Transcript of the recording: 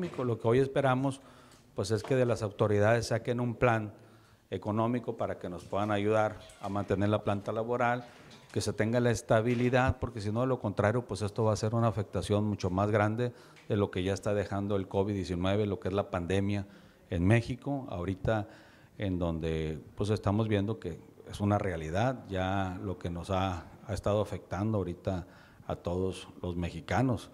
Lo que hoy esperamos pues es que de las autoridades saquen un plan económico para que nos puedan ayudar a mantener la planta laboral, que se tenga la estabilidad, porque si no, de lo contrario, pues esto va a ser una afectación mucho más grande de lo que ya está dejando el COVID-19, lo que es la pandemia en México, ahorita en donde pues estamos viendo que es una realidad ya lo que nos ha estado afectando ahorita a todos los mexicanos.